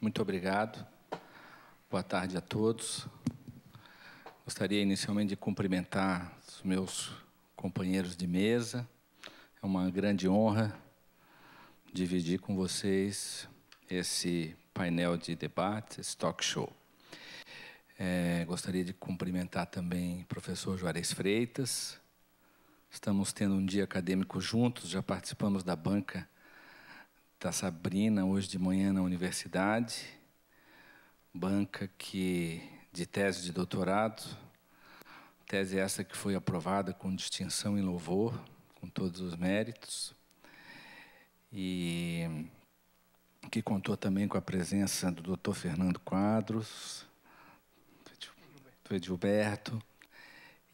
Muito obrigado. Boa tarde a todos. Gostaria inicialmente de cumprimentar os meus companheiros de mesa. É uma grande honra dividir com vocês esse painel de debate, esse talk show. É, gostaria de cumprimentar também o professor Juarez Freitas. Estamos tendo um dia acadêmico juntos, já participamos da banca da Sabrina hoje de manhã na universidade, banca que de tese de doutorado, tese essa que foi aprovada com distinção e louvor, com todos os méritos, e que contou também com a presença do Dr. Fernando Quadros, do Edilberto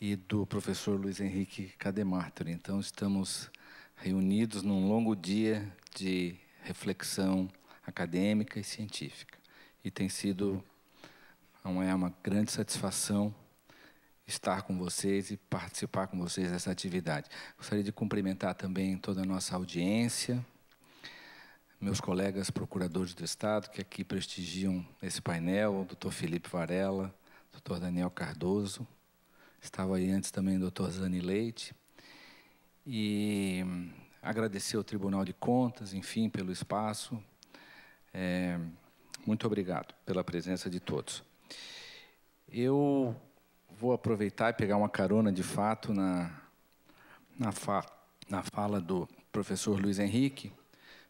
e do professor Luiz Henrique Cademártoli. Então estamos reunidos num longo dia de reflexão acadêmica e científica. E tem sido uma, é uma grande satisfação estar com vocês e participar com vocês dessa atividade. Gostaria de cumprimentar também toda a nossa audiência, meus colegas procuradores do Estado que aqui prestigiam esse painel, o doutor Felipe Varela, o doutor Daniel Cardoso, estava aí antes também o doutor Zani Leite, e agradecer ao Tribunal de Contas, enfim, pelo espaço. É, muito obrigado pela presença de todos. Eu vou aproveitar e pegar uma carona, de fato, na, na, fa, na fala do professor Luiz Henrique,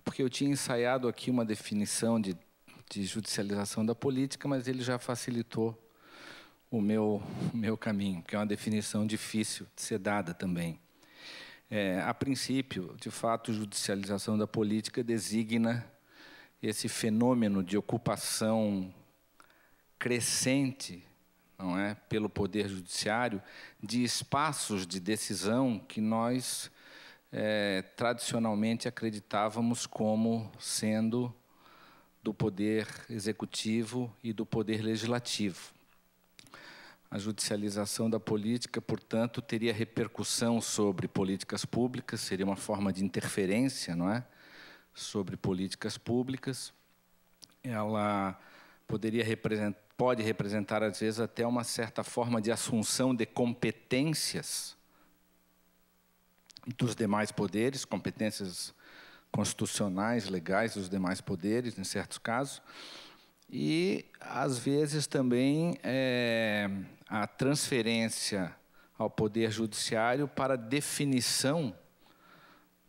porque eu tinha ensaiado aqui uma definição de, de judicialização da política, mas ele já facilitou o meu, o meu caminho, que é uma definição difícil de ser dada também. É, a princípio, de fato, judicialização da política designa esse fenômeno de ocupação crescente, não é, pelo poder judiciário, de espaços de decisão que nós é, tradicionalmente acreditávamos como sendo do poder executivo e do poder legislativo. A judicialização da política, portanto, teria repercussão sobre políticas públicas, seria uma forma de interferência, não é? Sobre políticas públicas. Ela poderia representar, pode representar, às vezes, até uma certa forma de assunção de competências dos demais poderes, competências constitucionais, legais dos demais poderes, em certos casos. E, às vezes, também é, a transferência ao Poder Judiciário para definição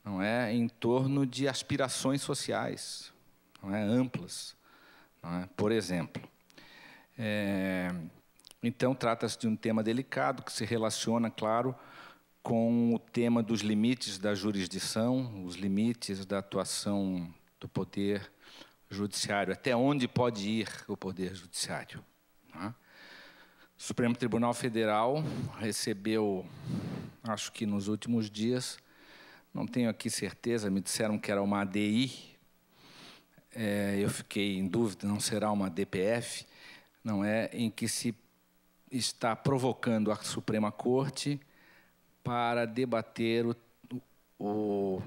não é, em torno de aspirações sociais não é, amplas. Não é? Por exemplo, é, então trata-se de um tema delicado que se relaciona, claro, com o tema dos limites da jurisdição, os limites da atuação do poder judiciário, até onde pode ir o poder judiciário. Né? O Supremo Tribunal Federal recebeu, acho que nos últimos dias, não tenho aqui certeza, me disseram que era uma ADI, é, eu fiquei em dúvida, não será uma DPF, não é, em que se está provocando a Suprema Corte para debater o, o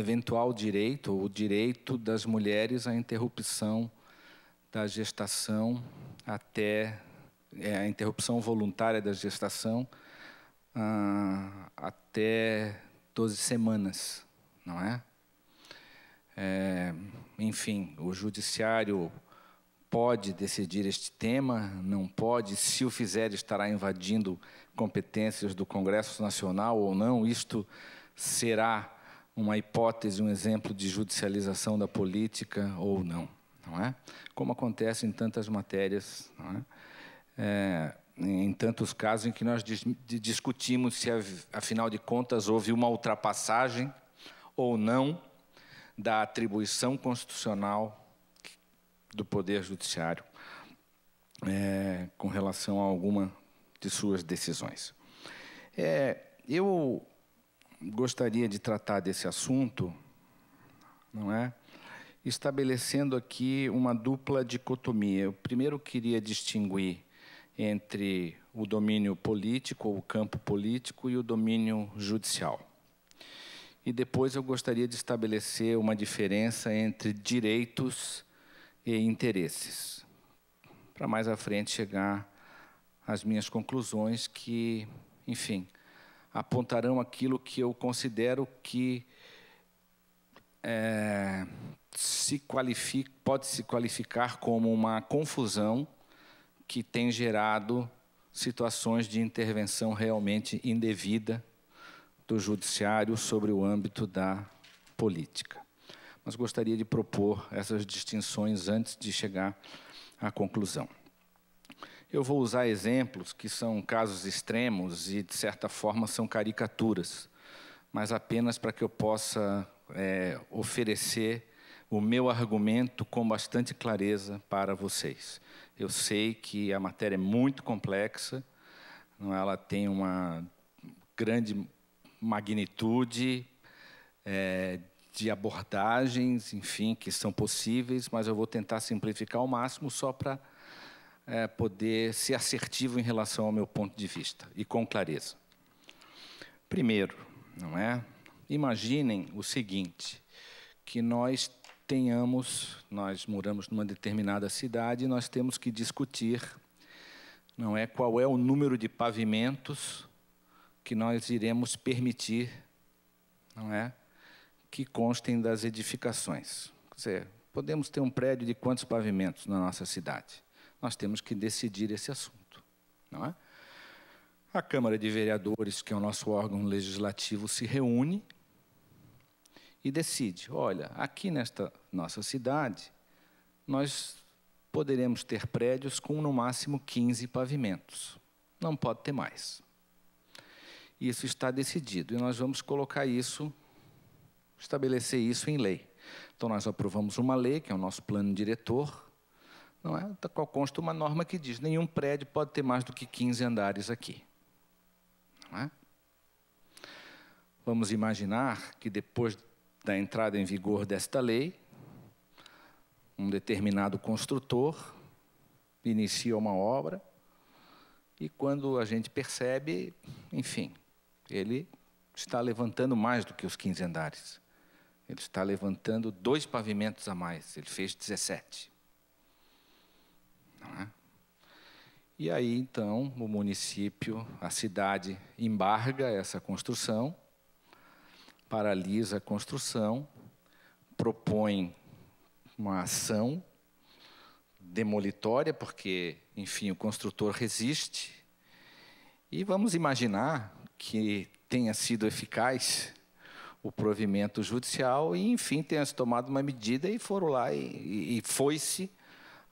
eventual direito, o direito das mulheres à interrupção da gestação até é, a interrupção voluntária da gestação ah, até 12 semanas, não é? é? Enfim, o judiciário pode decidir este tema, não pode, se o fizer estará invadindo competências do Congresso Nacional ou não, isto será uma hipótese, um exemplo de judicialização da política ou não, não é? Como acontece em tantas matérias, não é? é em tantos casos em que nós dis discutimos se, afinal de contas, houve uma ultrapassagem ou não da atribuição constitucional do Poder Judiciário é, com relação a alguma de suas decisões. É, eu gostaria de tratar desse assunto, não é? Estabelecendo aqui uma dupla dicotomia. Eu primeiro queria distinguir entre o domínio político, ou o campo político, e o domínio judicial. E depois eu gostaria de estabelecer uma diferença entre direitos e interesses, para mais à frente chegar às minhas conclusões, que, enfim, apontarão aquilo que eu considero que é, se qualifica, pode se qualificar como uma confusão que tem gerado situações de intervenção realmente indevida do judiciário sobre o âmbito da política. Mas gostaria de propor essas distinções antes de chegar à conclusão. Eu vou usar exemplos que são casos extremos e, de certa forma, são caricaturas, mas apenas para que eu possa é, oferecer o meu argumento com bastante clareza para vocês. Eu sei que a matéria é muito complexa, ela tem uma grande magnitude é, de abordagens, enfim, que são possíveis, mas eu vou tentar simplificar ao máximo só para é, poder ser assertivo em relação ao meu ponto de vista e com clareza. Primeiro, não é? Imaginem o seguinte, que nós tenhamos, nós moramos numa determinada cidade e nós temos que discutir, não é, qual é o número de pavimentos que nós iremos permitir, não é, que constem das edificações. Quer dizer, podemos ter um prédio de quantos pavimentos na nossa cidade? nós temos que decidir esse assunto. Não é? A Câmara de Vereadores, que é o nosso órgão legislativo, se reúne e decide: olha, aqui nesta nossa cidade, nós poderemos ter prédios com no máximo 15 pavimentos. Não pode ter mais. Isso está decidido e nós vamos colocar isso, estabelecer isso em lei. Então, nós aprovamos uma lei, que é o nosso plano diretor, não é? Da tá, qual consta uma norma que diz: nenhum prédio pode ter mais do que 15 andares aqui. Não é? Vamos imaginar que depois da entrada em vigor desta lei, um determinado construtor inicia uma obra e quando a gente percebe, enfim, ele está levantando mais do que os 15 andares. Ele está levantando dois pavimentos a mais, ele fez 17. É? E aí, então, o município, a cidade, embarga essa construção, paralisa a construção, propõe uma ação demolitória, porque, enfim, o construtor resiste. E vamos imaginar que tenha sido eficaz o provimento judicial e, enfim, tenha se tomado uma medida e foram lá e, e, e foi-se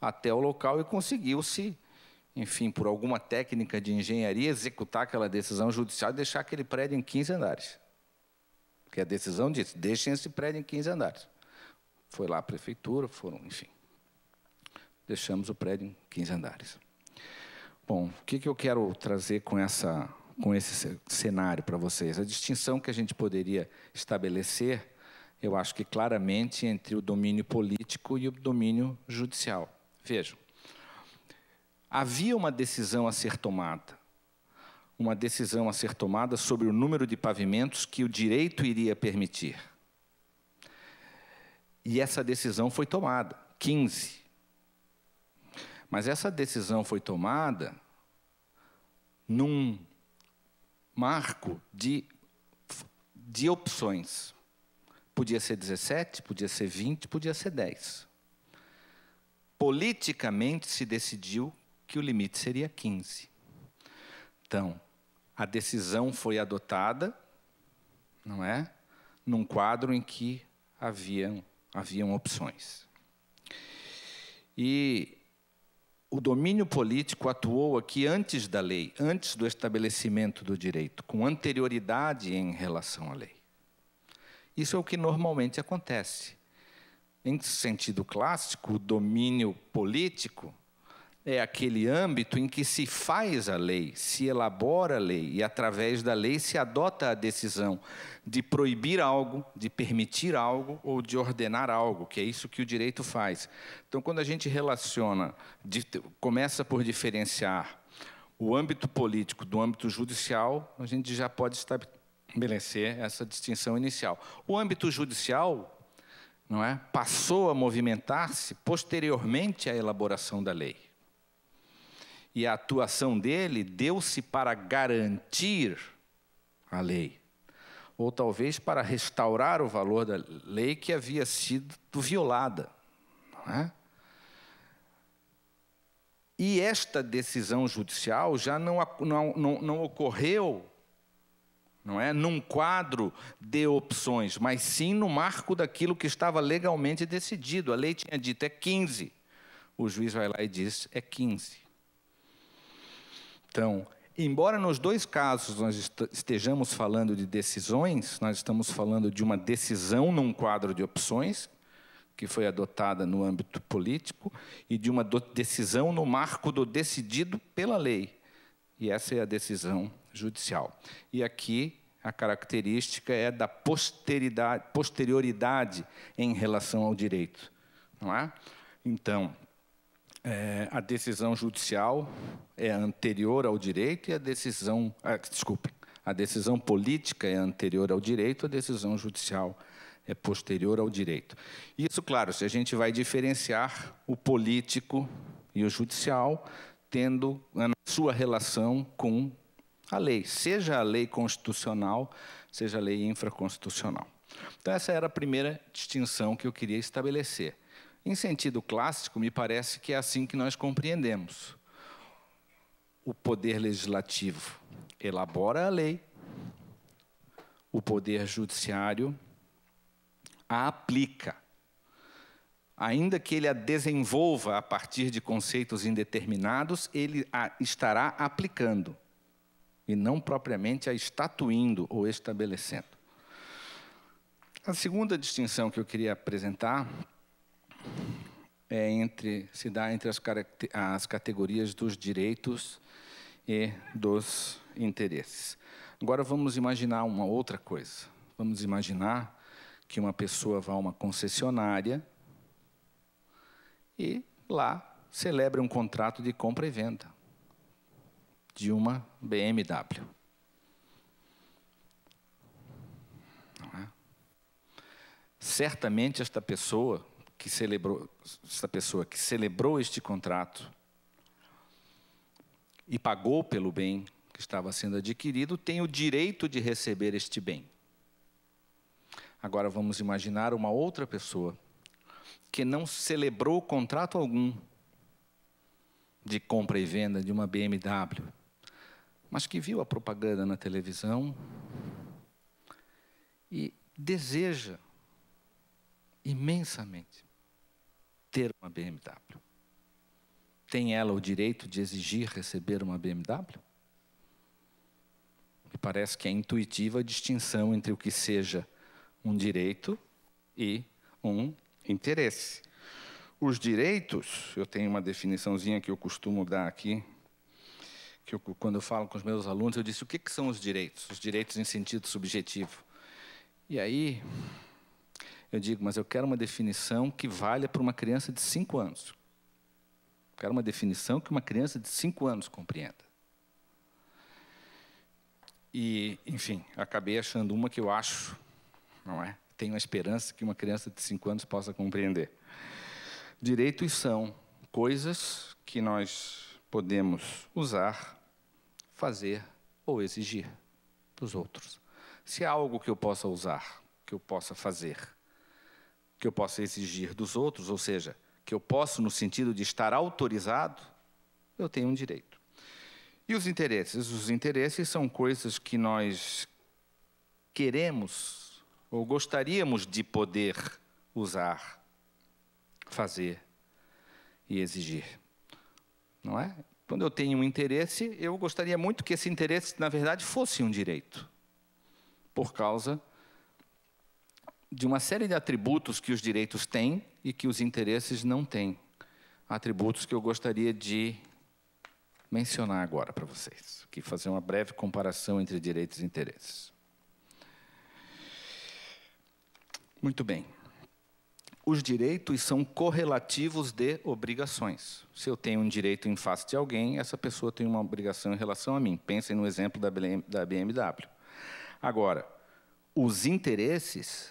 até o local e conseguiu-se, enfim, por alguma técnica de engenharia, executar aquela decisão judicial e deixar aquele prédio em 15 andares. Porque a decisão disse: deixem esse prédio em 15 andares. Foi lá a prefeitura, foram, enfim. Deixamos o prédio em 15 andares. Bom, o que, que eu quero trazer com essa com esse cenário para vocês. A distinção que a gente poderia estabelecer, eu acho que claramente, entre o domínio político e o domínio judicial. Vejam, havia uma decisão a ser tomada, uma decisão a ser tomada sobre o número de pavimentos que o direito iria permitir. E essa decisão foi tomada, 15. Mas essa decisão foi tomada num marco de, de opções. Podia ser 17, podia ser 20, podia ser 10 politicamente se decidiu que o limite seria 15. Então, a decisão foi adotada, não é? Num quadro em que haviam, haviam opções. E o domínio político atuou aqui antes da lei, antes do estabelecimento do direito, com anterioridade em relação à lei. Isso é o que normalmente acontece em sentido clássico, o domínio político é aquele âmbito em que se faz a lei, se elabora a lei e, através da lei, se adota a decisão de proibir algo, de permitir algo ou de ordenar algo, que é isso que o direito faz. Então, quando a gente relaciona, começa por diferenciar o âmbito político do âmbito judicial, a gente já pode estabelecer essa distinção inicial. O âmbito judicial não é? Passou a movimentar-se posteriormente à elaboração da lei. E a atuação dele deu-se para garantir a lei, ou talvez para restaurar o valor da lei que havia sido violada. É? E esta decisão judicial já não, não, não, não ocorreu não é num quadro de opções, mas sim no marco daquilo que estava legalmente decidido. A lei tinha dito é 15. O juiz vai lá e diz é 15. Então, embora nos dois casos nós estejamos falando de decisões, nós estamos falando de uma decisão num quadro de opções que foi adotada no âmbito político e de uma decisão no marco do decidido pela lei. E essa é a decisão judicial. E aqui a característica é da posterioridade em relação ao direito. Não é? Então, é, a decisão judicial é anterior ao direito e a decisão. Ah, desculpe, a decisão política é anterior ao direito, a decisão judicial é posterior ao direito. Isso, claro, se a gente vai diferenciar o político e o judicial, tendo a sua relação com a lei, seja a lei constitucional, seja a lei infraconstitucional. Então, essa era a primeira distinção que eu queria estabelecer. Em sentido clássico, me parece que é assim que nós compreendemos. O poder legislativo elabora a lei, o poder judiciário a aplica. Ainda que ele a desenvolva a partir de conceitos indeterminados, ele a estará aplicando e não propriamente a estatuindo ou estabelecendo. A segunda distinção que eu queria apresentar é entre, se dá entre as, as categorias dos direitos e dos interesses. Agora vamos imaginar uma outra coisa. Vamos imaginar que uma pessoa vá a uma concessionária e lá celebre um contrato de compra e venda de uma BMW. É? Certamente esta pessoa que celebrou esta pessoa que celebrou este contrato e pagou pelo bem que estava sendo adquirido tem o direito de receber este bem. Agora vamos imaginar uma outra pessoa que não celebrou contrato algum de compra e venda de uma BMW mas que viu a propaganda na televisão e deseja imensamente ter uma BMW. Tem ela o direito de exigir receber uma BMW? Me parece que é intuitiva a distinção entre o que seja um direito e um interesse. Os direitos, eu tenho uma definiçãozinha que eu costumo dar aqui que eu, quando eu falo com os meus alunos, eu disse o que, que são os direitos, os direitos em sentido subjetivo. E aí eu digo, mas eu quero uma definição que valha para uma criança de cinco anos. quero uma definição que uma criança de cinco anos compreenda. E, enfim, acabei achando uma que eu acho, não é? Tenho a esperança que uma criança de cinco anos possa compreender. Direitos são coisas que nós podemos usar, fazer ou exigir dos outros. Se há algo que eu possa usar, que eu possa fazer, que eu possa exigir dos outros, ou seja, que eu posso no sentido de estar autorizado, eu tenho um direito. E os interesses? Os interesses são coisas que nós queremos ou gostaríamos de poder usar, fazer e exigir não é? Quando eu tenho um interesse, eu gostaria muito que esse interesse, na verdade, fosse um direito, por causa de uma série de atributos que os direitos têm e que os interesses não têm. Atributos que eu gostaria de mencionar agora para vocês, que fazer uma breve comparação entre direitos e interesses. Muito bem os direitos são correlativos de obrigações. Se eu tenho um direito em face de alguém, essa pessoa tem uma obrigação em relação a mim. Pensem no exemplo da BMW. Agora, os interesses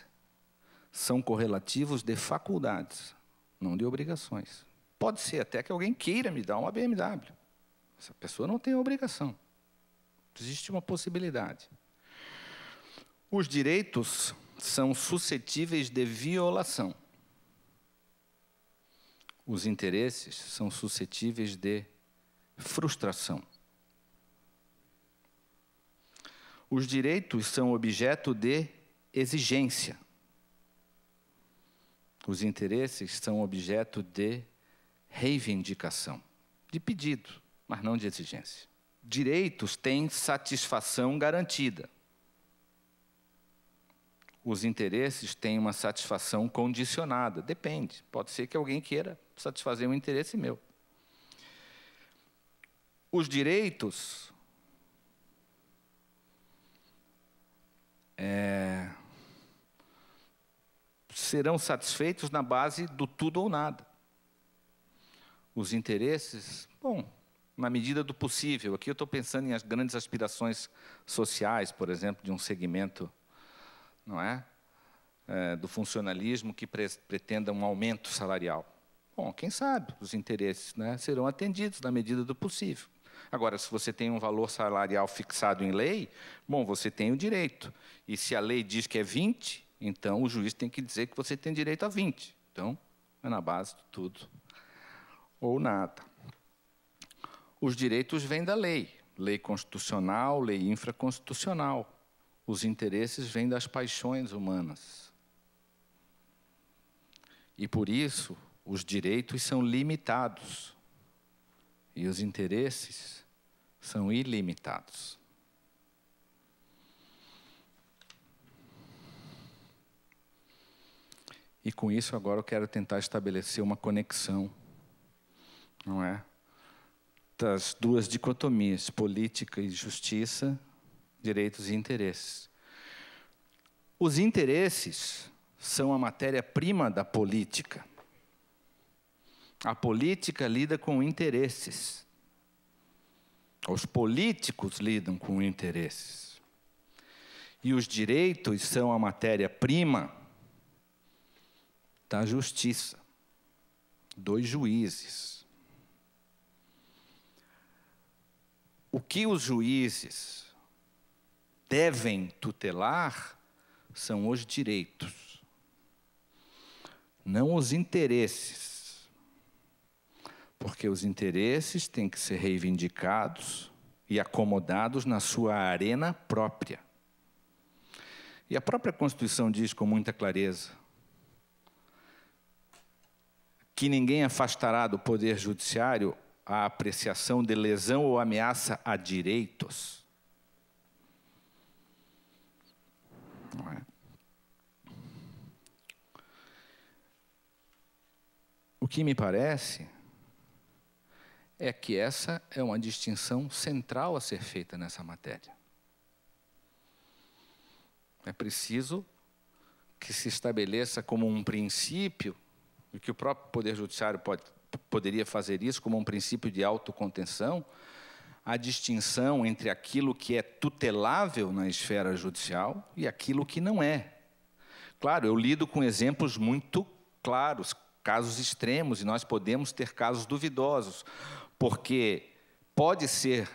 são correlativos de faculdades, não de obrigações. Pode ser até que alguém queira me dar uma BMW. Essa pessoa não tem obrigação. Existe uma possibilidade. Os direitos são suscetíveis de violação os interesses são suscetíveis de frustração. Os direitos são objeto de exigência. Os interesses são objeto de reivindicação, de pedido, mas não de exigência. Direitos têm satisfação garantida os interesses têm uma satisfação condicionada. Depende, pode ser que alguém queira satisfazer um interesse meu. Os direitos. É, serão satisfeitos na base do tudo ou nada. Os interesses, bom, na medida do possível. Aqui eu estou pensando em as grandes aspirações sociais, por exemplo, de um segmento não é? é do funcionalismo que pre pretenda um aumento salarial. Bom, quem sabe os interesses né, serão atendidos na medida do possível. Agora, se você tem um valor salarial fixado em lei, bom, você tem o direito. E se a lei diz que é 20, então o juiz tem que dizer que você tem direito a 20. Então, é na base de tudo ou nada. Os direitos vêm da lei, lei constitucional, lei infraconstitucional. Os interesses vêm das paixões humanas. E por isso, os direitos são limitados e os interesses são ilimitados. E com isso agora eu quero tentar estabelecer uma conexão, não é? Das duas dicotomias, política e justiça, direitos e interesses. Os interesses são a matéria-prima da política. A política lida com interesses. Os políticos lidam com interesses. E os direitos são a matéria-prima da justiça, dos juízes. O que os juízes devem tutelar são os direitos, não os interesses. Porque os interesses têm que ser reivindicados e acomodados na sua arena própria. E a própria Constituição diz com muita clareza que ninguém afastará do Poder Judiciário a apreciação de lesão ou ameaça a direitos É? O que me parece é que essa é uma distinção central a ser feita nessa matéria. É preciso que se estabeleça como um princípio, e que o próprio Poder Judiciário pode, poderia fazer isso como um princípio de autocontenção, a distinção entre aquilo que é tutelável na esfera judicial e aquilo que não é. Claro, eu lido com exemplos muito claros, casos extremos, e nós podemos ter casos duvidosos, porque pode ser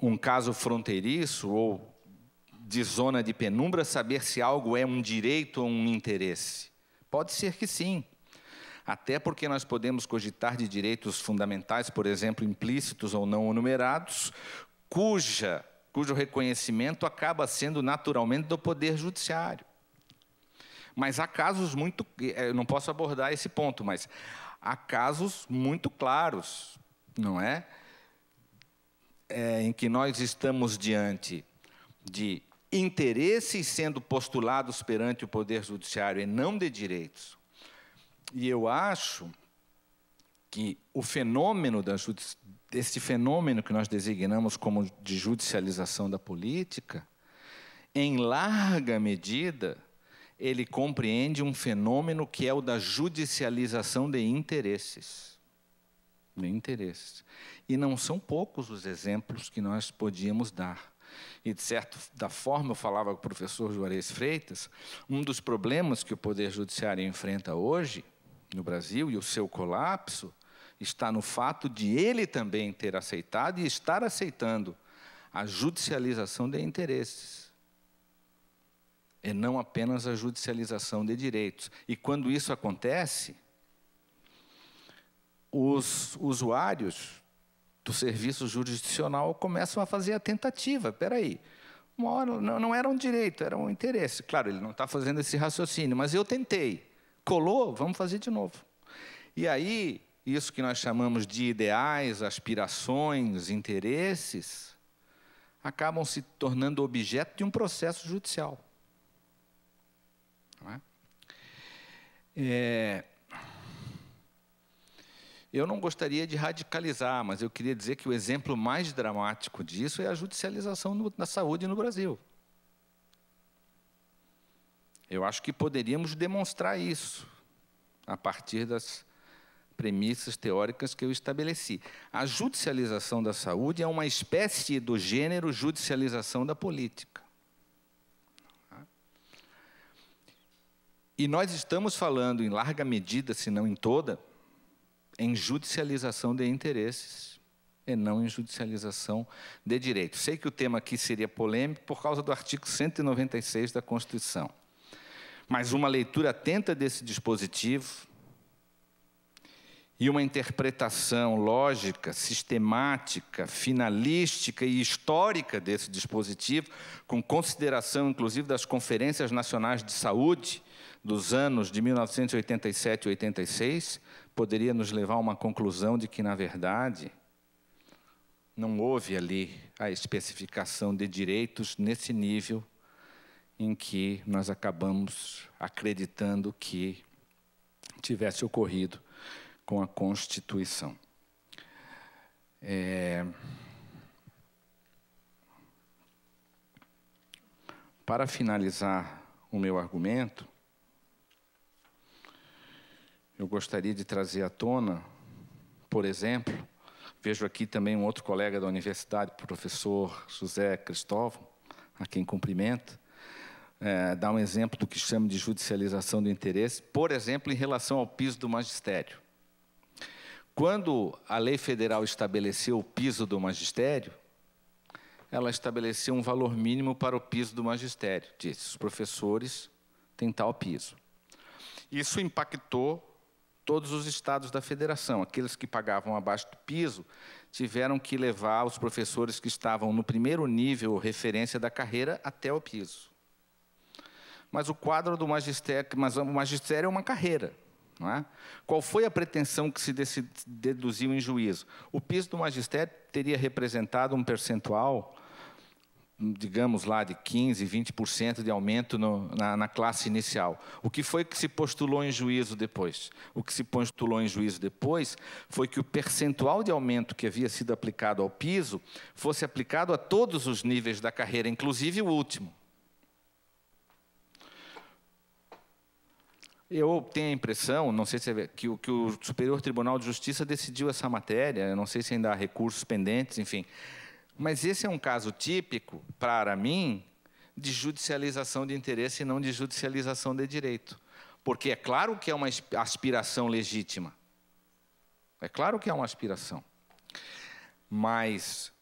um caso fronteiriço ou de zona de penumbra saber se algo é um direito ou um interesse. Pode ser que sim até porque nós podemos cogitar de direitos fundamentais, por exemplo, implícitos ou não enumerados, cuja, cujo reconhecimento acaba sendo naturalmente do Poder Judiciário. Mas há casos muito. Eh, eu não posso abordar esse ponto, mas há casos muito claros, não é? é em que nós estamos diante de interesses sendo postulados perante o Poder Judiciário e não de direitos. E eu acho que o fenômeno da esse fenômeno que nós designamos como de judicialização da política, em larga medida, ele compreende um fenômeno que é o da judicialização de interesses. De interesses. E não são poucos os exemplos que nós podíamos dar. E, de certo, da forma, eu falava com o professor Juarez Freitas, um dos problemas que o Poder Judiciário enfrenta hoje no Brasil e o seu colapso está no fato de ele também ter aceitado e estar aceitando a judicialização de interesses. E não apenas a judicialização de direitos. E quando isso acontece, os usuários do serviço jurisdicional começam a fazer a tentativa. Espera aí, uma hora não, não era um direito, era um interesse. Claro, ele não está fazendo esse raciocínio, mas eu tentei. Colou, vamos fazer de novo. E aí, isso que nós chamamos de ideais, aspirações, interesses, acabam se tornando objeto de um processo judicial. Não é? É... Eu não gostaria de radicalizar, mas eu queria dizer que o exemplo mais dramático disso é a judicialização no, na saúde no Brasil. Eu acho que poderíamos demonstrar isso a partir das premissas teóricas que eu estabeleci. A judicialização da saúde é uma espécie do gênero judicialização da política. E nós estamos falando, em larga medida, se não em toda, em judicialização de interesses e não em judicialização de direitos. Sei que o tema aqui seria polêmico por causa do artigo 196 da Constituição mas uma leitura atenta desse dispositivo e uma interpretação lógica, sistemática, finalística e histórica desse dispositivo, com consideração inclusive das conferências nacionais de saúde dos anos de 1987 e 86, poderia nos levar a uma conclusão de que, na verdade, não houve ali a especificação de direitos nesse nível em que nós acabamos acreditando que tivesse ocorrido com a Constituição. É... Para finalizar o meu argumento, eu gostaria de trazer à tona, por exemplo, vejo aqui também um outro colega da universidade, o professor José Cristóvão, a quem cumprimento, é, dar um exemplo do que chama de judicialização do interesse, por exemplo, em relação ao piso do magistério. Quando a lei federal estabeleceu o piso do magistério, ela estabeleceu um valor mínimo para o piso do magistério. Disse, os professores têm tal piso. Isso impactou todos os estados da federação. Aqueles que pagavam abaixo do piso tiveram que levar os professores que estavam no primeiro nível referência da carreira até o piso mas o quadro do magistério, mas o magistério é uma carreira. Não é? Qual foi a pretensão que se deduziu em juízo? O piso do magistério teria representado um percentual, digamos lá, de 15%, 20% de aumento no, na, na classe inicial. O que foi que se postulou em juízo depois? O que se postulou em juízo depois foi que o percentual de aumento que havia sido aplicado ao piso fosse aplicado a todos os níveis da carreira, inclusive o último. Eu tenho a impressão, não sei se é, que, que o Superior Tribunal de Justiça decidiu essa matéria, não sei se ainda há recursos pendentes, enfim. Mas esse é um caso típico, para mim, de judicialização de interesse e não de judicialização de direito. Porque é claro que é uma aspiração legítima. É claro que é uma aspiração. Mas,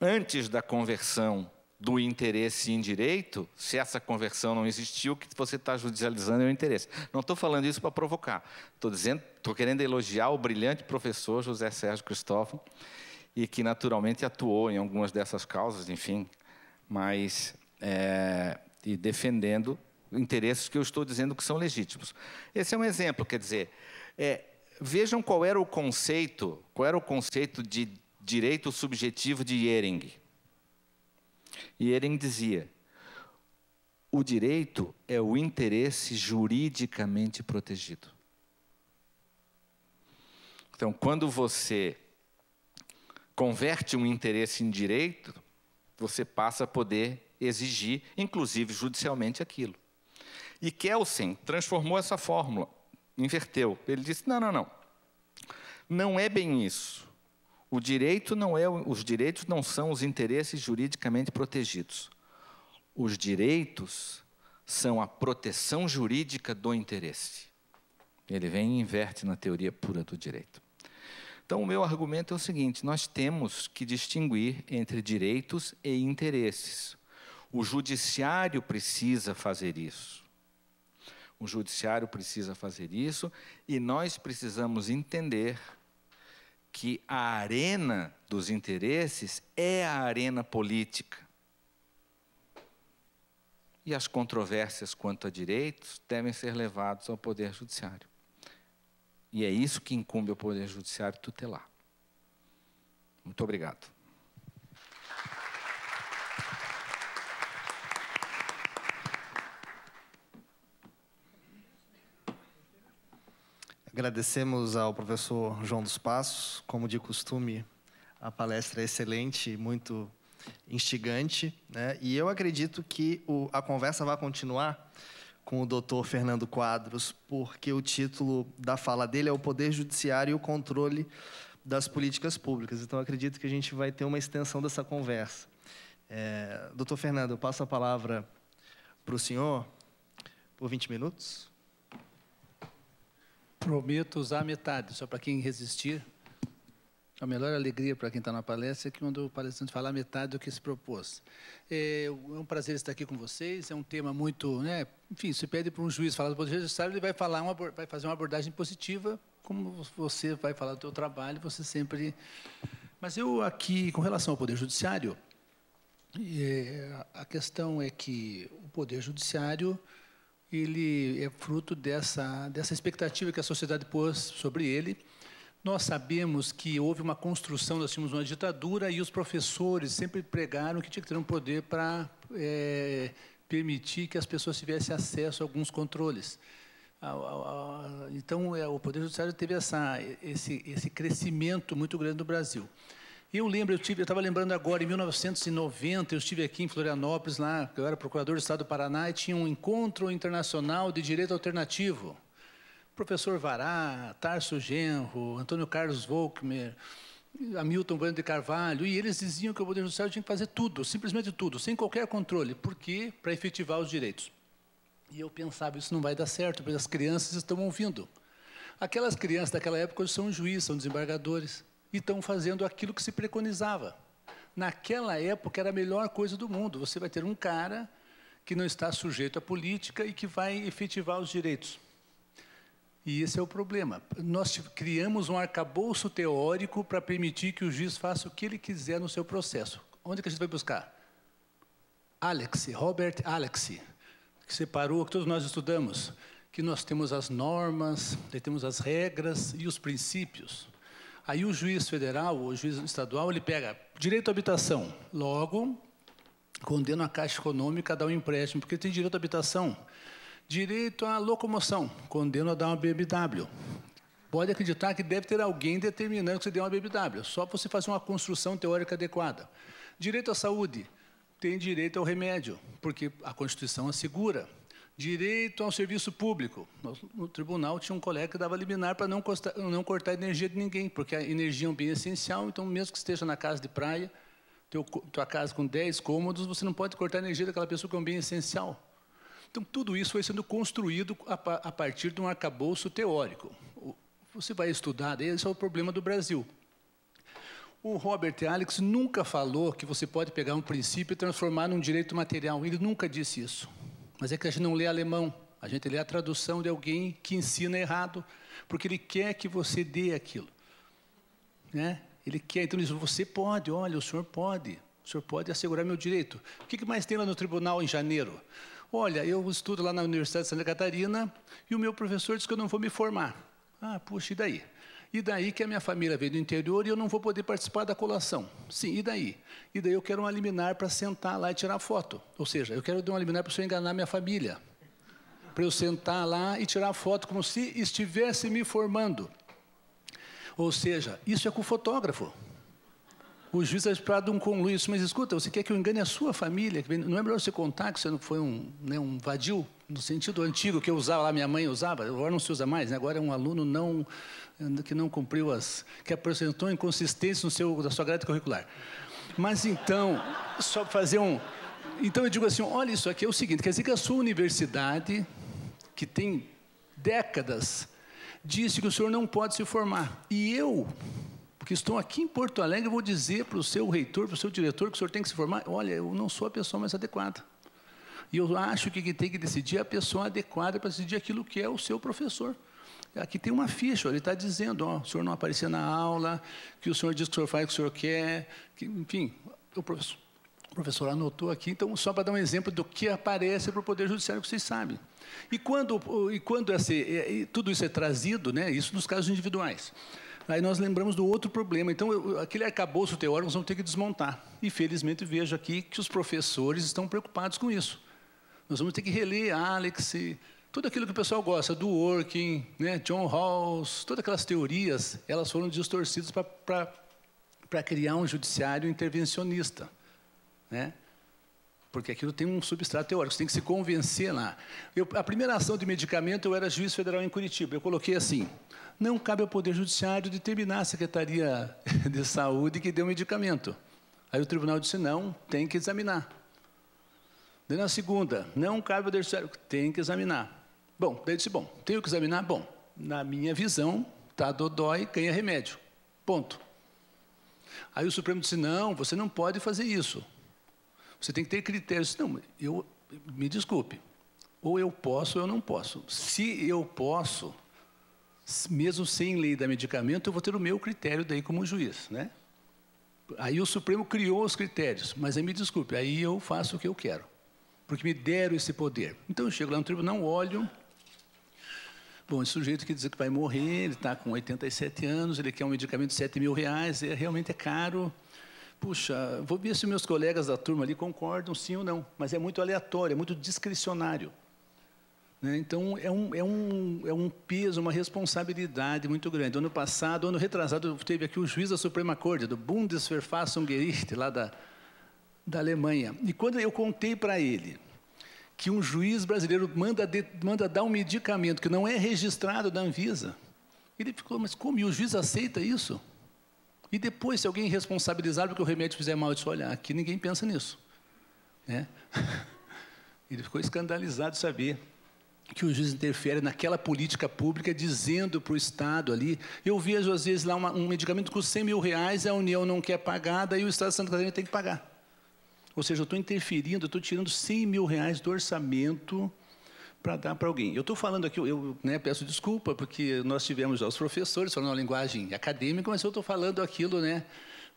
antes da conversão do interesse em direito, se essa conversão não existiu, que você está judicializando é o interesse. Não estou falando isso para provocar. Estou dizendo, estou querendo elogiar o brilhante professor José Sérgio Cristóvão e que naturalmente atuou em algumas dessas causas, enfim, mas é, e defendendo interesses que eu estou dizendo que são legítimos. Esse é um exemplo, quer dizer, é, vejam qual era o conceito, qual era o conceito de direito subjetivo de Ehring e ele dizia: o direito é o interesse juridicamente protegido. Então, quando você converte um interesse em direito, você passa a poder exigir, inclusive judicialmente, aquilo. E Kelsen transformou essa fórmula, inverteu. Ele disse: não, não, não. Não é bem isso. O direito não é, os direitos não são os interesses juridicamente protegidos. Os direitos são a proteção jurídica do interesse. Ele vem e inverte na teoria pura do direito. Então, o meu argumento é o seguinte: nós temos que distinguir entre direitos e interesses. O judiciário precisa fazer isso. O judiciário precisa fazer isso e nós precisamos entender que a arena dos interesses é a arena política. E as controvérsias quanto a direitos devem ser levados ao Poder Judiciário. E é isso que incumbe ao Poder Judiciário tutelar. Muito obrigado. Agradecemos ao professor João dos Passos, como de costume, a palestra é excelente, muito instigante, né? E eu acredito que o, a conversa vai continuar com o doutor Fernando Quadros, porque o título da fala dele é o Poder Judiciário e o Controle das Políticas Públicas. Então, acredito que a gente vai ter uma extensão dessa conversa. É, doutor Fernando, eu passo a palavra para o senhor por 20 minutos. Prometo usar metade, só para quem resistir. A melhor alegria para quem está na palestra é que quando o palestrante falar metade do é que se propôs. É, é um prazer estar aqui com vocês, é um tema muito, né, enfim, se pede para um juiz falar do Poder Judiciário, ele vai, falar uma, vai fazer uma abordagem positiva, como você vai falar do seu trabalho, você sempre... Mas eu aqui, com relação ao Poder Judiciário, é, a questão é que o Poder Judiciário ele é fruto dessa, dessa expectativa que a sociedade pôs sobre ele. Nós sabemos que houve uma construção, nós tínhamos uma ditadura e os professores sempre pregaram que tinha que ter um poder para é, permitir que as pessoas tivessem acesso a alguns controles. Então, é, o Poder Judiciário teve essa, esse, esse crescimento muito grande no Brasil. Eu lembro, eu estava lembrando agora, em 1990, eu estive aqui em Florianópolis, lá, eu era procurador do Estado do Paraná, e tinha um encontro internacional de direito alternativo. Professor Vará, Tarso Genro, Antônio Carlos Volkmer, Hamilton Bueno de Carvalho, e eles diziam que o Poder Judiciário tinha que fazer tudo, simplesmente tudo, sem qualquer controle. Por quê? Para efetivar os direitos. E eu pensava, isso não vai dar certo, porque as crianças estão ouvindo. Aquelas crianças daquela época são juízes, são desembargadores e estão fazendo aquilo que se preconizava. Naquela época era a melhor coisa do mundo. Você vai ter um cara que não está sujeito à política e que vai efetivar os direitos. E esse é o problema. Nós criamos um arcabouço teórico para permitir que o juiz faça o que ele quiser no seu processo. Onde que a gente vai buscar? Alex, Robert Alex, que separou, que todos nós estudamos, que nós temos as normas, temos as regras e os princípios. Aí o juiz federal, ou o juiz estadual, ele pega direito à habitação, logo condena a Caixa Econômica a dar um empréstimo, porque tem direito à habitação. Direito à locomoção, condena a dar uma BMW. Pode acreditar que deve ter alguém determinando que você dê uma BMW, só você fazer uma construção teórica adequada. Direito à saúde, tem direito ao remédio, porque a Constituição assegura. Direito ao serviço público. No tribunal tinha um colega que dava liminar para não, não cortar a energia de ninguém, porque a energia é um bem essencial, então mesmo que esteja na casa de praia, teu, tua casa com 10 cômodos, você não pode cortar a energia daquela pessoa que é um bem essencial. Então, tudo isso foi sendo construído a, a partir de um arcabouço teórico. Você vai estudar, esse é o problema do Brasil. O Robert Alex nunca falou que você pode pegar um princípio e transformar num direito material. Ele nunca disse isso. Mas é que a gente não lê alemão, a gente lê a tradução de alguém que ensina errado, porque ele quer que você dê aquilo. Né? Ele quer, então ele diz: Você pode, olha, o senhor pode, o senhor pode assegurar meu direito. O que mais tem lá no tribunal em janeiro? Olha, eu estudo lá na Universidade de Santa Catarina e o meu professor disse que eu não vou me formar. Ah, puxa, e daí? E daí que a minha família veio do interior e eu não vou poder participar da colação. Sim, e daí? E daí eu quero um liminar para sentar lá e tirar foto. Ou seja, eu quero dar um liminar para o senhor enganar minha família. Para eu sentar lá e tirar foto como se estivesse me formando. Ou seja, isso é com o fotógrafo. O juiz é esperado um conluio. Mas escuta, você quer que eu engane a sua família? Não é melhor você contar que você não foi um, né, um vadio? No sentido antigo que eu usava lá, minha mãe usava. Agora não se usa mais, né? agora é um aluno não que não cumpriu as. que apresentou inconsistência no seu, na sua grade curricular. Mas então, só fazer um. Então eu digo assim: olha, isso aqui é o seguinte, quer dizer que a sua universidade, que tem décadas, disse que o senhor não pode se formar. E eu, porque estou aqui em Porto Alegre, vou dizer para o seu reitor, para o seu diretor, que o senhor tem que se formar. Olha, eu não sou a pessoa mais adequada. E eu acho que quem tem que decidir é a pessoa adequada para decidir aquilo que é o seu professor. Aqui tem uma ficha, ele está dizendo, ó, o senhor não aparecia na aula, que o senhor diz que o senhor faz o que o senhor quer, que, enfim, o professor, o professor anotou aqui, então só para dar um exemplo do que aparece para o Poder Judiciário que vocês sabem. E quando, e quando esse, tudo isso é trazido, né, isso nos casos individuais. Aí nós lembramos do outro problema. Então, eu, aquele arcabouço teórico nós vamos ter que desmontar. E, felizmente, vejo aqui que os professores estão preocupados com isso. Nós vamos ter que reler Alex, tudo aquilo que o pessoal gosta do Working, né, John Rawls, todas aquelas teorias, elas foram distorcidas para criar um judiciário intervencionista, né? Porque aquilo tem um substrato teórico, você tem que se convencer lá. Eu, a primeira ação de medicamento, eu era juiz federal em Curitiba. Eu coloquei assim: não cabe ao Poder Judiciário determinar a Secretaria de Saúde que deu medicamento. Aí o tribunal disse: não, tem que examinar. Daí na segunda, não cabe ao Poder Judiciário, tem que examinar. Bom, daí eu disse, bom, tenho que examinar? Bom, na minha visão, tá dodói, ganha remédio. Ponto. Aí o Supremo disse, não, você não pode fazer isso. Você tem que ter critérios. Não, eu, me desculpe, ou eu posso ou eu não posso. Se eu posso, mesmo sem lei da medicamento, eu vou ter o meu critério daí como juiz, né? Aí o Supremo criou os critérios, mas aí me desculpe, aí eu faço o que eu quero, porque me deram esse poder. Então eu chego lá no tribunal, olho, Bom, esse sujeito que diz que vai morrer, ele está com 87 anos, ele quer um medicamento de 7 mil reais, é, realmente é caro. Puxa, vou ver se meus colegas da turma ali concordam, sim ou não, mas é muito aleatório, é muito discricionário. Né? Então, é um, é, um, é um peso, uma responsabilidade muito grande. Ano passado, ano retrasado, teve aqui o juiz da Suprema Corte, do Bundesverfassungsgericht, lá da, da Alemanha. E quando eu contei para ele, que um juiz brasileiro manda, de, manda dar um medicamento que não é registrado da Anvisa. Ele ficou, mas como? E o juiz aceita isso? E depois, se alguém responsabilizar porque o remédio fizer mal, eu disse, olha, aqui ninguém pensa nisso. Né? Ele ficou escandalizado de saber que o juiz interfere naquela política pública, dizendo para o Estado ali. Eu vejo, às vezes, lá uma, um medicamento que custa 100 mil reais, a União não quer pagar, daí o Estado de Santa Catarina tem que pagar. Ou seja, eu estou interferindo, eu estou tirando 100 mil reais do orçamento para dar para alguém. Eu estou falando aqui, eu né, peço desculpa, porque nós tivemos já os professores falando uma linguagem acadêmica, mas eu estou falando aquilo né,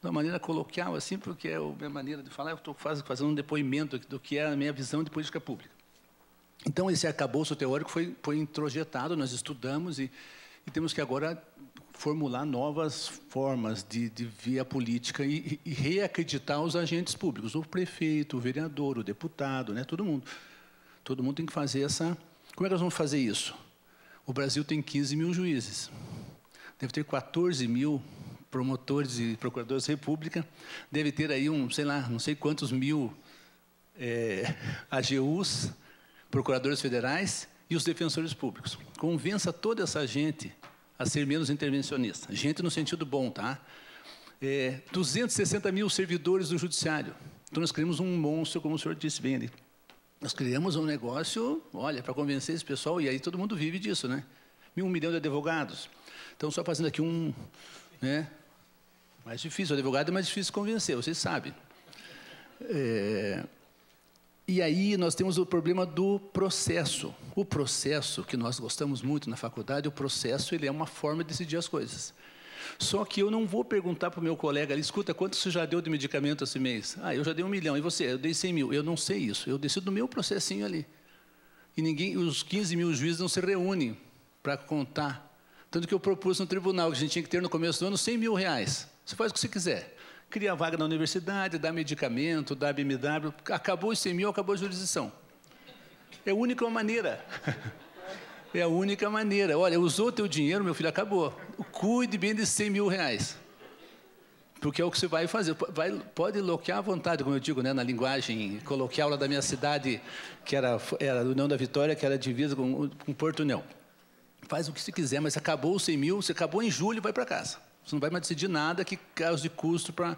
de uma maneira coloquial, assim, porque é a minha maneira de falar, eu estou fazendo um depoimento do que é a minha visão de política pública. Então, esse arcabouço teórico foi, foi introjetado, nós estudamos e, e temos que agora formular novas formas de, de ver a política e, e, reacreditar os agentes públicos, o prefeito, o vereador, o deputado, né, todo mundo. Todo mundo tem que fazer essa... Como é que nós vamos fazer isso? O Brasil tem 15 mil juízes, deve ter 14 mil promotores e procuradores da República, deve ter aí um, sei lá, não sei quantos mil é, AGUs, procuradores federais e os defensores públicos. Convença toda essa gente a ser menos intervencionista. Gente no sentido bom, tá? É, 260 mil servidores do judiciário. Então nós criamos um monstro, como o senhor disse bem ali. Nós criamos um negócio, olha, para convencer esse pessoal, e aí todo mundo vive disso, né? Um milhão de advogados. Então, só fazendo aqui um. Né? Mais difícil, o advogado é mais difícil convencer, vocês sabem. É, e aí nós temos o problema do processo. O processo, que nós gostamos muito na faculdade, o processo ele é uma forma de decidir as coisas. Só que eu não vou perguntar para o meu colega ali, escuta, quanto você já deu de medicamento esse mês? Ah, eu já dei um milhão. E você? Eu dei 100 mil. Eu não sei isso. Eu decido do meu processinho ali. E ninguém, os 15 mil juízes não se reúnem para contar. Tanto que eu propus no tribunal que a gente tinha que ter no começo do ano 100 mil reais. Você faz o que você quiser cria vaga na universidade, dá medicamento, dá BMW, acabou o mil, acabou a jurisdição. É a única maneira. É a única maneira. Olha, usou teu dinheiro, meu filho, acabou. Cuide bem de 100 mil reais. Porque é o que você vai fazer. Vai, pode bloquear à vontade, como eu digo, né, na linguagem coloquial aula da minha cidade, que era, era União da Vitória, que era divisa com, com Porto União. Faz o que você quiser, mas acabou os 100 mil, você acabou em julho, vai para casa. Você não vai mais decidir nada que cause custo para.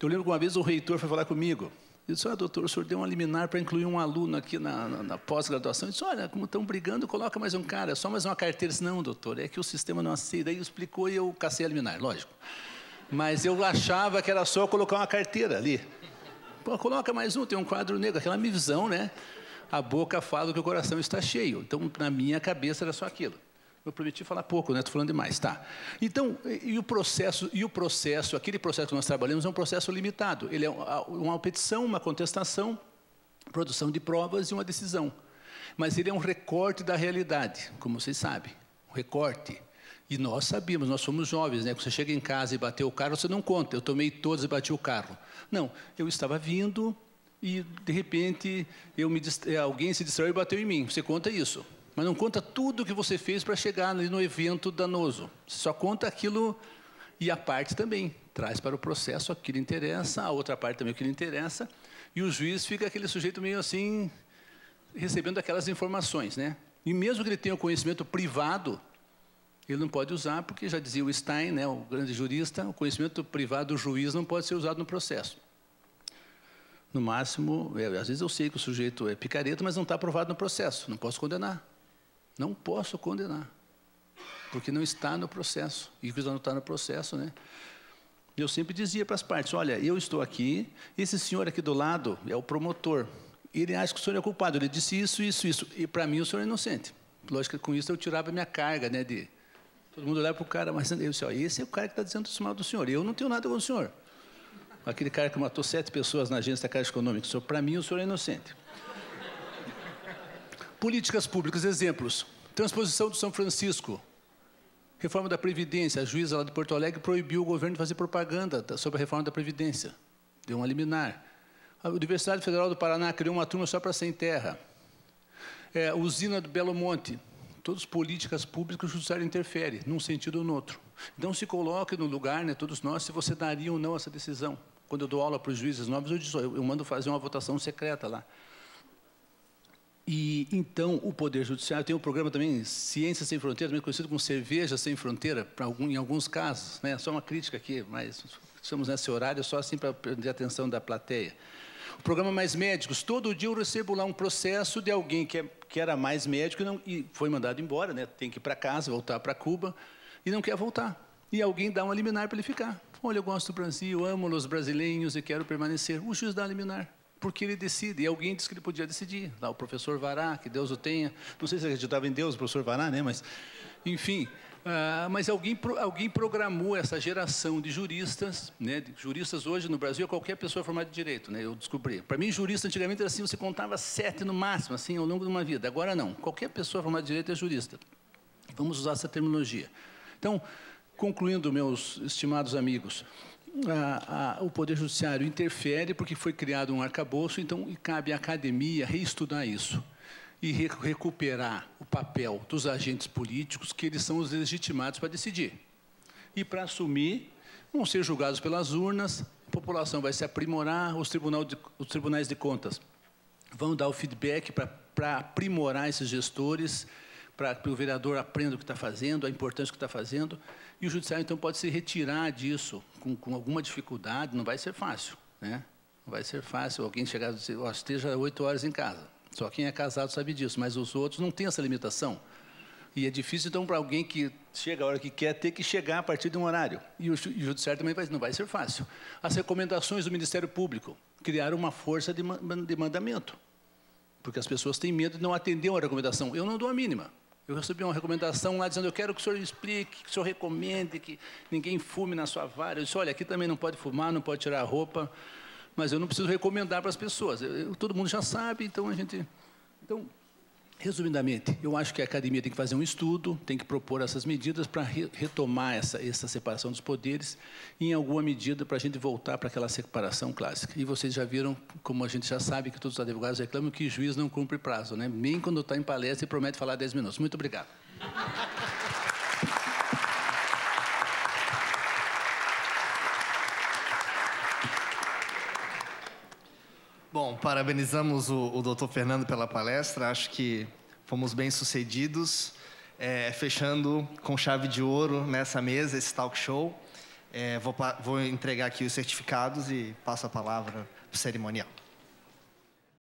Eu lembro que uma vez o reitor foi falar comigo. Ele disse: olha, doutor, o senhor deu uma liminar para incluir um aluno aqui na, na, na pós-graduação. Ele disse: olha, como estão brigando, coloca mais um cara, só mais uma carteira. Eu disse: não, doutor, é que o sistema não aceita. Aí explicou e eu cacei a liminar, lógico. Mas eu achava que era só colocar uma carteira ali. Pô, coloca mais um, tem um quadro negro, aquela minha visão, né? A boca fala que o coração está cheio. Então, na minha cabeça era só aquilo. Eu prometi falar pouco, né? Estou falando demais, tá? Então, e o processo, e o processo, aquele processo que nós trabalhamos é um processo limitado. Ele é uma petição, uma contestação, produção de provas e uma decisão. Mas ele é um recorte da realidade, como vocês sabem, um recorte. E nós sabíamos, nós somos jovens, né? Quando você chega em casa e bateu o carro, você não conta. Eu tomei todos e bati o carro. Não, eu estava vindo e de repente eu me, alguém se distraiu e bateu em mim. Você conta isso? mas não conta tudo o que você fez para chegar no evento danoso. Você só conta aquilo e a parte também. Traz para o processo o que lhe interessa, a outra parte também o que lhe interessa, e o juiz fica aquele sujeito meio assim, recebendo aquelas informações. Né? E mesmo que ele tenha o conhecimento privado, ele não pode usar, porque já dizia o Stein, né, o grande jurista, o conhecimento privado do juiz não pode ser usado no processo. No máximo, é, às vezes eu sei que o sujeito é picareta, mas não está aprovado no processo, não posso condenar. Não posso condenar, porque não está no processo. E que não está no processo, né? Eu sempre dizia para as partes: olha, eu estou aqui, esse senhor aqui do lado é o promotor. Ele acha que o senhor é culpado. Ele disse isso, isso, isso. E para mim o senhor é inocente. Lógico que com isso eu tirava a minha carga, né? De, todo mundo olhava para o cara, mas eu disse: ó, esse é o cara que está dizendo isso mal do senhor. Eu não tenho nada com o senhor. Aquele cara que matou sete pessoas na agência da Caixa Econômica. Para mim o senhor é inocente. Políticas públicas, exemplos. Transposição do São Francisco. Reforma da Previdência. A juíza lá de Porto Alegre proibiu o governo de fazer propaganda sobre a reforma da Previdência. Deu uma liminar. A Universidade Federal do Paraná criou uma turma só para sem terra. É, usina do Belo Monte. Todas políticas públicas, o judiciário interfere, num sentido ou no outro. Então, se coloque no lugar, né, todos nós, se você daria ou não essa decisão. Quando eu dou aula para os juízes novos, eu, eu mando fazer uma votação secreta lá. E então o Poder Judiciário tem um programa também, Ciência Sem Fronteira, também conhecido como Cerveja Sem Fronteira, algum, em alguns casos. Né? Só uma crítica aqui, mas estamos nesse horário só assim para prender a atenção da plateia. O programa Mais Médicos, todo dia eu recebo lá um processo de alguém que, é, que era mais médico e, não, e foi mandado embora, né? tem que ir para casa, voltar para Cuba, e não quer voltar. E alguém dá uma liminar para ele ficar. Olha, eu gosto do Brasil, amo os brasileiros e quero permanecer. O juiz dá a liminar porque ele decide. E alguém disse que ele podia decidir. Lá o professor Vará, que Deus o tenha. Não sei se acreditava em Deus, o professor Vará, né? Mas, enfim. Uh, mas alguém, alguém programou essa geração de juristas, né? Juristas hoje no Brasil é qualquer pessoa é formada de direito, né? Eu descobri. Para mim, jurista antigamente era assim, você contava sete no máximo, assim, ao longo de uma vida. Agora não. Qualquer pessoa formada de direito é jurista. Vamos usar essa terminologia. Então, concluindo, meus estimados amigos, a, a, o Poder Judiciário interfere porque foi criado um arcabouço, então cabe à academia reestudar isso e re recuperar o papel dos agentes políticos que eles são os legitimados para decidir. E para assumir, vão ser julgados pelas urnas, a população vai se aprimorar, os, de, os tribunais de contas vão dar o feedback para aprimorar esses gestores, para que o vereador aprenda o que está fazendo, a importância que está fazendo. E o judiciário, então, pode se retirar disso com, com alguma dificuldade, não vai ser fácil, né? Não vai ser fácil alguém chegar e dizer, oh, esteja oito horas em casa. Só quem é casado sabe disso, mas os outros não têm essa limitação. E é difícil, então, para alguém que chega a hora que quer, ter que chegar a partir de um horário. E o judiciário também vai, não vai ser fácil. As recomendações do Ministério Público, criar uma força de, de mandamento. Porque as pessoas têm medo de não atender uma recomendação. Eu não dou a mínima. Eu recebi uma recomendação lá dizendo: Eu quero que o senhor explique, que o senhor recomende que ninguém fume na sua vara. Eu disse: Olha, aqui também não pode fumar, não pode tirar a roupa, mas eu não preciso recomendar para as pessoas. Eu, eu, todo mundo já sabe, então a gente. Então, Resumidamente, eu acho que a academia tem que fazer um estudo, tem que propor essas medidas para re retomar essa, essa separação dos poderes, e, em alguma medida, para a gente voltar para aquela separação clássica. E vocês já viram, como a gente já sabe, que todos os advogados reclamam que juiz não cumpre prazo, né? Nem quando está em palestra e promete falar 10 minutos. Muito obrigado. Bom, parabenizamos o, o doutor Fernando pela palestra. Acho que fomos bem sucedidos, é, fechando com chave de ouro nessa mesa esse talk show. É, vou, vou entregar aqui os certificados e passo a palavra para o cerimonial.